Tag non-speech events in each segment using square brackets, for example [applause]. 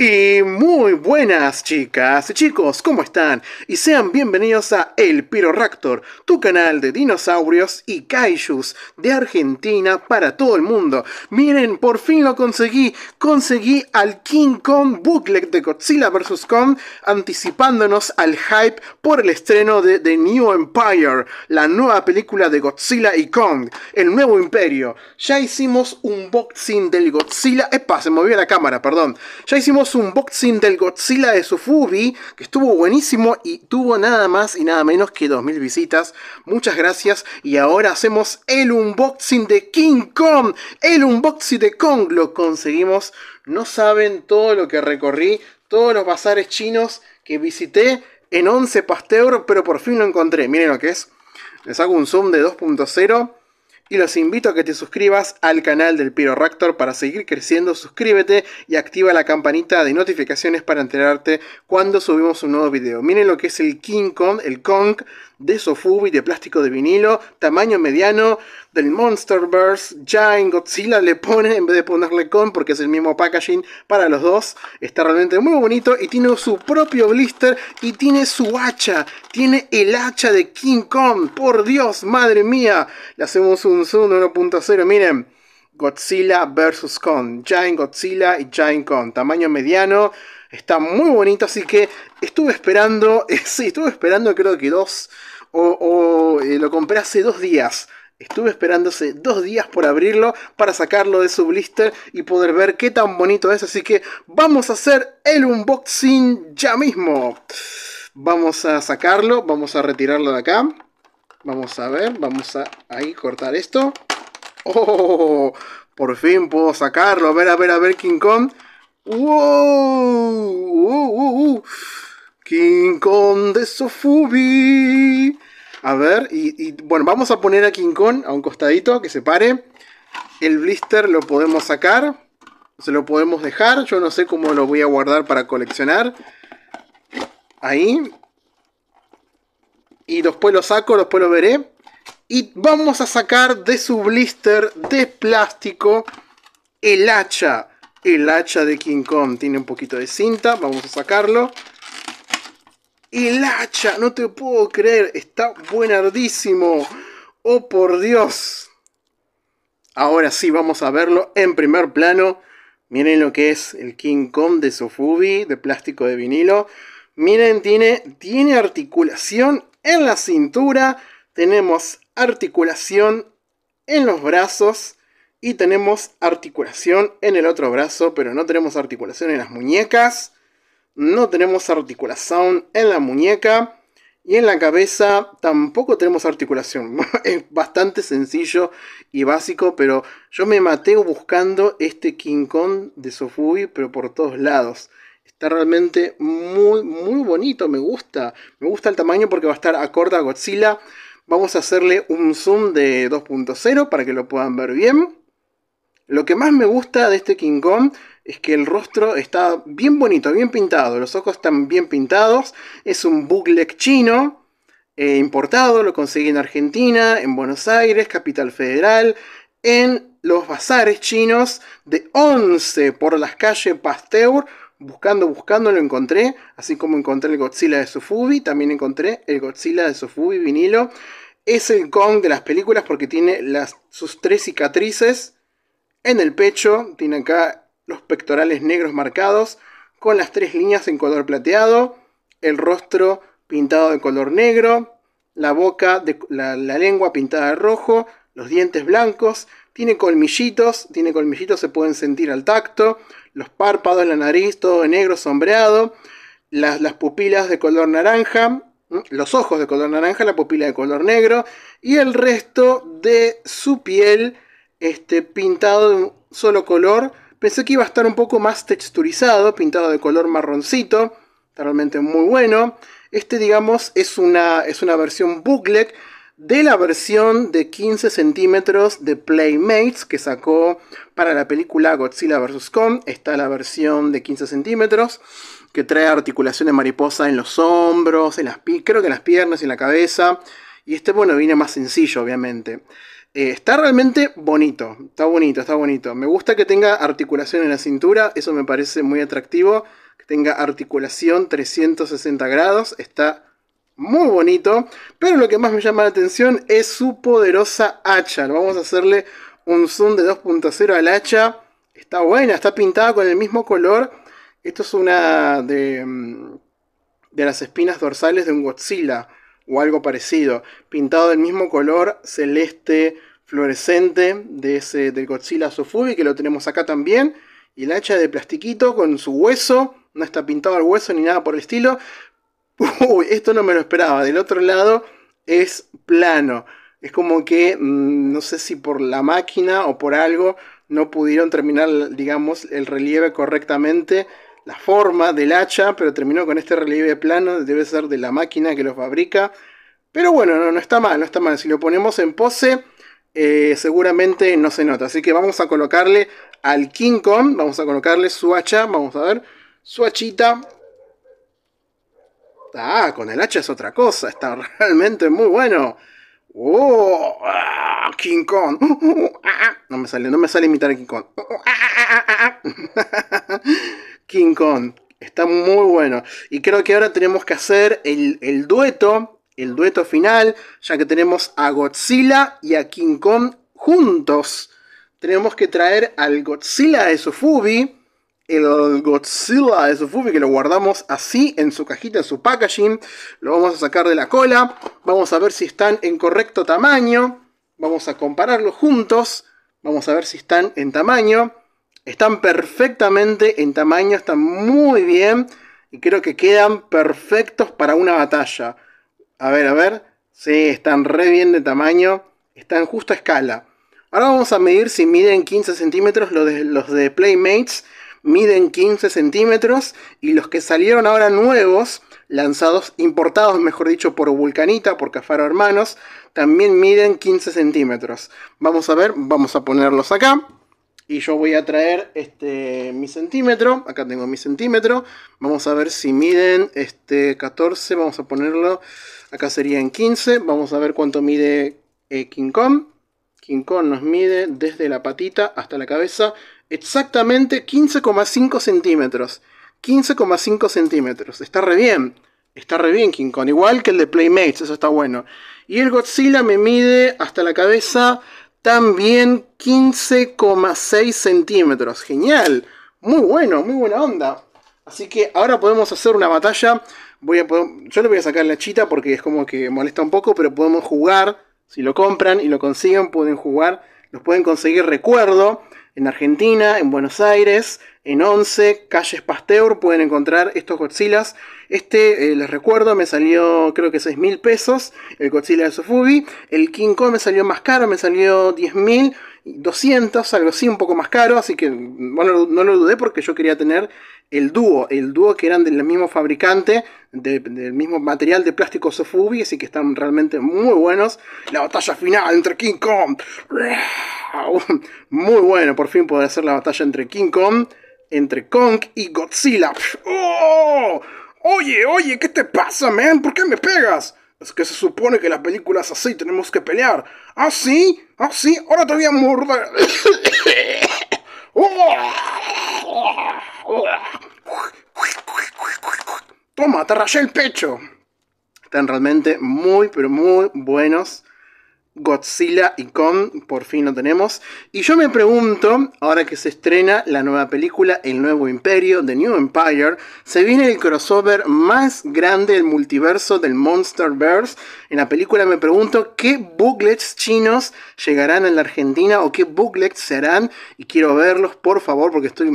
Y muy buenas chicas y chicos, ¿cómo están? Y sean bienvenidos a El Piroractor, tu canal de dinosaurios y kaijus de Argentina para todo el mundo. Miren, por fin lo conseguí, conseguí al King Kong booklet de Godzilla vs. Kong anticipándonos al hype por el estreno de The New Empire, la nueva película de Godzilla y Kong, el nuevo imperio. Ya hicimos un boxing del Godzilla... Epa, se movió la cámara, perdón. Ya hicimos unboxing del Godzilla de Sufubi, que estuvo buenísimo y tuvo nada más y nada menos que 2000 visitas. Muchas gracias y ahora hacemos el unboxing de King Kong, el unboxing de Kong, lo conseguimos. No saben todo lo que recorrí, todos los bazares chinos que visité en 11 Pasteur, pero por fin lo encontré. Miren lo que es. Les hago un zoom de 2.0 y los invito a que te suscribas al canal del Raptor para seguir creciendo. Suscríbete y activa la campanita de notificaciones para enterarte cuando subimos un nuevo video. Miren lo que es el King Kong, el Kong de Sofubi, de plástico de vinilo, tamaño mediano, del Monsterverse, Giant Godzilla le pone, en vez de ponerle con, porque es el mismo packaging para los dos, está realmente muy bonito y tiene su propio blister y tiene su hacha, tiene el hacha de King Kong, por Dios, madre mía, le hacemos un zoom 1.0, miren. Godzilla vs. Kong, Giant Godzilla y Giant Kong, tamaño mediano, está muy bonito, así que Estuve esperando, [laughs] sí, estuve esperando creo que dos, o, eh, lo compré hace dos días. Estuve esperándose dos días por abrirlo para sacarlo de su blister y poder ver qué tan bonito es. Así que vamos a hacer el unboxing ya mismo. Vamos a sacarlo, vamos a retirarlo de acá. Vamos a ver, vamos a ahí cortar esto. ¡Oh! Por fin puedo sacarlo. A ver, a ver, a ver, King Kong. ¡Wow! ¡Wow! ¡Uh, uh, uh! King Kong de Sofubi. A ver, y, bueno, vamos a poner a King Kong a un costadito que se pare. El blister lo podemos sacar. Se lo podemos dejar. Yo no sé cómo lo voy a guardar para coleccionar. Ahí. Y después lo saco, después lo veré. Y vamos a sacar de su blister de plástico el hacha. El hacha de King Kong tiene un poquito de cinta. Vamos a sacarlo. El hacha, no te puedo creer, está buenardísimo. Oh, por Dios. Ahora sí, vamos a verlo en primer plano. Miren lo que es el King Kong de Sofubi, de plástico de vinilo. Miren, tiene, tiene articulación en la cintura. Tenemos articulación en los brazos. Y tenemos articulación en el otro brazo, pero no tenemos articulación en las muñecas no tenemos articulación en la muñeca y en la cabeza tampoco tenemos articulación. [laughs] es bastante sencillo y básico, pero yo me mateo buscando este King Kong de Sofubi. pero por todos lados. Está realmente muy, muy bonito, me gusta. Me gusta el tamaño porque va a estar acorde a Godzilla. Vamos a hacerle un zoom de 2.0 para que lo puedan ver bien. Lo que más me gusta de este King Kong es que el rostro está bien bonito, bien pintado, los ojos están bien pintados, es un booklet chino eh, importado, lo conseguí en Argentina, en Buenos Aires, Capital Federal, en los bazares chinos de 11 por las calles Pasteur. Buscando, buscando lo encontré, así como encontré el Godzilla de Sufubi. también encontré el Godzilla de Sufubi vinilo. Es el Kong de las películas porque tiene las, sus tres cicatrices en el pecho, tiene acá los pectorales negros marcados, con las tres líneas en color plateado, el rostro pintado de color negro, la boca, la, lengua pintada de rojo, los dientes blancos, tiene colmillitos, tiene colmillitos, se pueden sentir al tacto, los párpados, la nariz, todo de negro sombreado, las, pupilas de color naranja, los ojos de color naranja, la pupila de color negro y el resto de su piel este, pintado de un solo color Pensé que iba a estar un poco más texturizado, pintado de color marroncito, está realmente muy bueno. Este, digamos, es una, es una versión booklet de la versión de 15 centímetros de Playmates que sacó para la película Godzilla vs. Kong. Está la versión de 15 centímetros que trae articulación de mariposa en los hombros, en las, creo que en las piernas y en la cabeza. Y este, bueno, viene más sencillo, obviamente. Eh, está realmente bonito, está bonito, está bonito. Me gusta que tenga articulación en la cintura, eso me parece muy atractivo. Que tenga articulación 360 grados, está muy bonito. Pero lo que más me llama la atención es su poderosa hacha. Vamos a hacerle un zoom de 2.0 al hacha. Está buena, está pintada con el mismo color. Esto es una de, mm, de las espinas dorsales de un Godzilla o algo parecido. Pintado del mismo color celeste fluorescente de ese, del Godzilla Sofubi, que lo tenemos acá también. Y el hacha de plastiquito con su hueso, no está pintado el hueso ni nada por el estilo. [laughs] esto no me lo esperaba. Del otro lado es plano. Es como que, mm, no sé si por la máquina o por algo, no pudieron terminar, digamos, el relieve correctamente, la forma del hacha, pero terminó con este relieve plano, debe ser de la máquina que lo fabrica. Pero bueno, no está mal, no está mal. Si lo ponemos en pose, eh, seguramente no se nota. Así que vamos a colocarle al King Kong, vamos a colocarle su hacha, vamos a ver, su hachita. Ah, con el hacha es otra cosa, está [laughs] realmente muy bueno. ¡Oh! Ah, ¡King Kong! [laughs] no me sale, no me sale imitar a King Kong. [laughs] King Kong, está muy bueno. Y creo que ahora tenemos que hacer el dueto el dueto final, ya que tenemos a Godzilla y a King Kong juntos. Tenemos que traer al Godzilla de Sufubi. el Godzilla de Sufubi, que lo guardamos así en su cajita, en su packaging. Lo vamos a sacar de la cola, vamos a ver si están en correcto tamaño. Vamos a compararlos juntos, vamos a ver si están en tamaño. Están perfectamente en tamaño, están muy bien y creo que quedan perfectos para una batalla. A ver, a ver. Sí, están re bien de tamaño. Están justo a escala. Ahora vamos a medir si miden 15 centímetros. Los de, los de Playmates miden 15 centímetros. Y los que salieron ahora nuevos, lanzados, importados, mejor dicho, por Vulcanita, por Cafaro Hermanos, también miden 15 centímetros. Vamos a ver, vamos a ponerlos acá. Y yo voy a traer este, mi centímetro. Acá tengo mi centímetro. Vamos a ver si miden este, 14. Vamos a ponerlo Acá serían 15. Vamos a ver cuánto mide eh, King Kong. King Kong nos mide desde la patita hasta la cabeza exactamente 15,5 centímetros. 15,5 centímetros. Está re bien. Está re bien King Kong. Igual que el de Playmates. Eso está bueno. Y el Godzilla me mide hasta la cabeza también 15,6 centímetros. Genial. Muy bueno, muy buena onda. Así que ahora podemos hacer una batalla a yo le voy a sacar la chita porque es como que molesta un poco, pero podemos jugar. Si lo compran y lo consiguen, pueden jugar. Los pueden conseguir, recuerdo, en Argentina, en Buenos Aires, en Once, Calles Pasteur, pueden encontrar estos Godzillas. Este, eh, les recuerdo, me salió creo que 6 mil pesos, el Godzilla de Sofubi. El King Kong me salió más caro, me salió 10 mil. 200, algo así, un poco más caro, así que bueno, no lo dudé porque yo quería tener el dúo, el dúo que eran del mismo fabricante, del mismo material de plástico Sofubi, así que están realmente muy buenos. La batalla final entre King Kong. Muy bueno, por fin puede ser la batalla entre King Kong, entre Kong y Godzilla. Oye, oye, ¿qué te pasa, man? ¿Por qué me pegas? Es que se supone que las películas así tenemos que pelear. ¿Ah, sí? ¿Ah, sí? Ahora te voy a morder. ¡Toma! ¡Te rayé el pecho! Están realmente muy, pero muy buenos. Godzilla y Kong, por fin lo tenemos. Y yo me pregunto, ahora que se estrena la nueva película El Nuevo Imperio, The New Empire, se viene el crossover más grande del multiverso del Monsterverse. En la película me pregunto qué booklets chinos llegarán a la Argentina o qué booklets serán. Y quiero verlos, por favor, porque estoy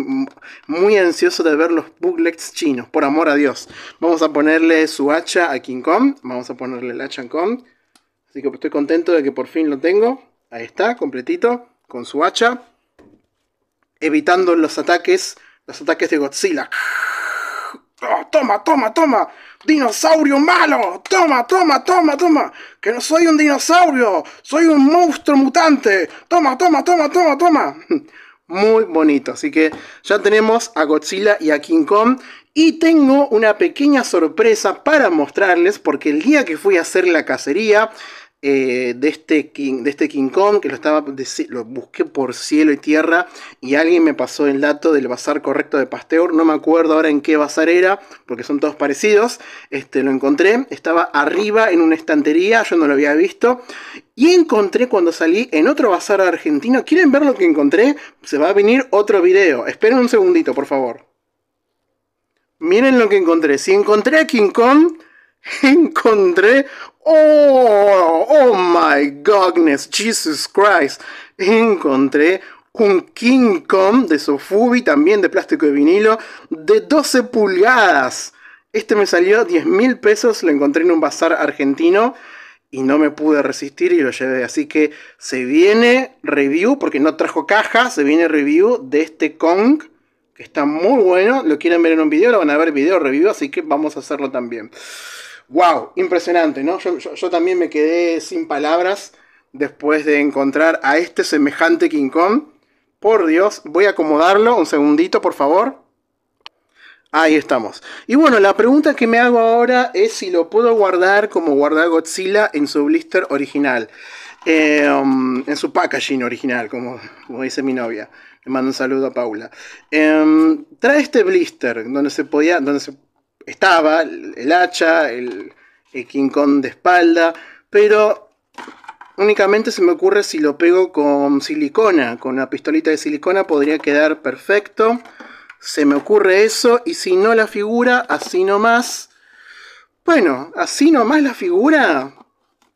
muy ansioso de ver los booklets chinos, por amor a Dios. Vamos a ponerle su hacha a King Kong, vamos a ponerle el hacha a Kong. Así que estoy contento de que por fin lo tengo. Ahí está, completito, con su hacha. Evitando los ataques, los ataques de Godzilla. ¡Oh, toma, toma, toma. Dinosaurio malo. Toma, toma, toma, toma. Que no soy un dinosaurio. Soy un monstruo mutante. Toma, toma, toma, toma, toma. [laughs] Muy bonito. Así que ya tenemos a Godzilla y a King Kong. Y tengo una pequeña sorpresa para mostrarles porque el día que fui a hacer la cacería eh, de, este King, de este Kong, que lo, estaba, lo busqué por cielo y tierra, y alguien me pasó el dato del bazar correcto de Pasteur, no me acuerdo ahora en qué bazar era, porque son todos parecidos, este, lo encontré, estaba arriba en una estantería, yo no lo había visto, y encontré cuando salí en otro bazar argentino, ¿quieren ver lo que encontré? Se va a venir otro video, esperen un segundito, por favor. Miren lo que encontré, si encontré a King Kong encontré, oh, oh my godness Jesus Christ, encontré un King Kong de Sofubi, también de plástico de vinilo, de 12 pulgadas. Este me salió 10 mil pesos, lo encontré en un bazar argentino y no me pude resistir y lo llevé. Así que se viene review, porque no trajo caja, se viene review de este Kong, que está muy bueno. Lo quieren ver en un video, lo van a ver video review, así que vamos a hacerlo también wow, impresionante, ¿no? Yo, también me quedé sin palabras después de encontrar a este semejante King Kong. Por Dios, voy a acomodarlo un segundito, por favor. Ahí estamos. Y bueno, la pregunta que me hago ahora es si lo puedo guardar como guardar Godzilla en su blister original. Em, en su packaging original, como, dice mi novia. Le mando un saludo a Paula. Em, trae este blister donde se podía, donde se estaba, el, hacha, el, el de espalda, pero únicamente se me ocurre si lo pego con silicona, con una pistolita de silicona podría quedar perfecto. Se me ocurre eso y si no la figura, así nomás. Bueno, así nomás la figura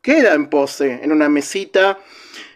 queda en pose, en una mesita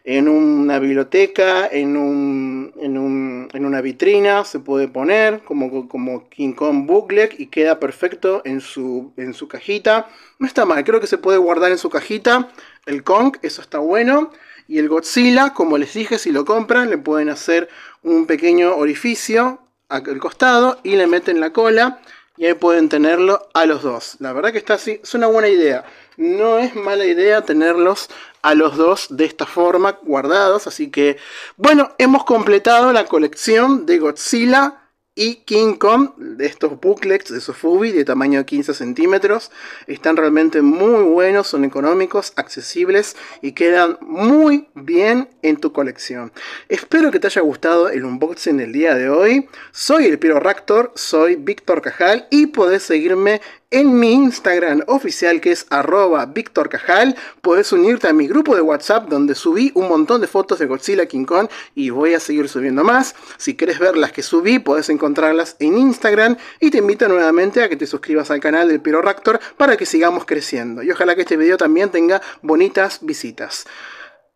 en una biblioteca, en, un, en, una vitrina, se puede poner como, como King Kong Booklet y queda perfecto en su, en su cajita. No está mal, creo que se puede guardar en su cajita el Kong, eso está bueno. Y el Godzilla, como les dije, si lo compran, le pueden hacer un pequeño orificio al costado y le meten la cola y ahí pueden tenerlo a los dos. La verdad que está así, es una buena idea no es mala idea tenerlos a los dos de esta forma guardados. Así que, bueno, hemos completado la colección de Godzilla y King Kong, de estos booklets de Sofubi de tamaño de 15 centímetros, están realmente muy buenos, son económicos, accesibles y quedan muy bien en tu colección. Espero que te haya gustado el unboxing del día de hoy. Soy el Piro Raptor, soy Víctor Cajal y podés seguirme en mi Instagram oficial que es arroba Víctor Cajal. Podés unirte a mi grupo de WhatsApp donde subí un montón de fotos de Godzilla King Kong y voy a seguir subiendo más. Si quieres ver las que subí, podés encontrarlas en Instagram y te invito nuevamente a que te suscribas al canal del Piroractor para que sigamos creciendo. Y ojalá que este video también tenga bonitas visitas.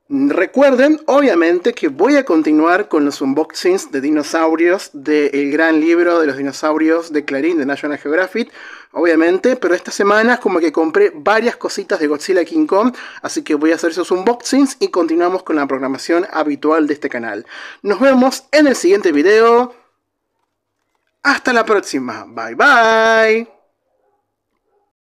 Recuerden, obviamente, que voy a continuar con los unboxings de dinosaurios del gran libro de los dinosaurios de Clarín de National Geographic, obviamente, pero esta semana es como que compré varias cositas de Godzilla King Kong, así que voy a hacer esos unboxings y continuamos con la programación habitual de este canal. Nos vemos en el siguiente video. Hasta la próxima. Bye bye.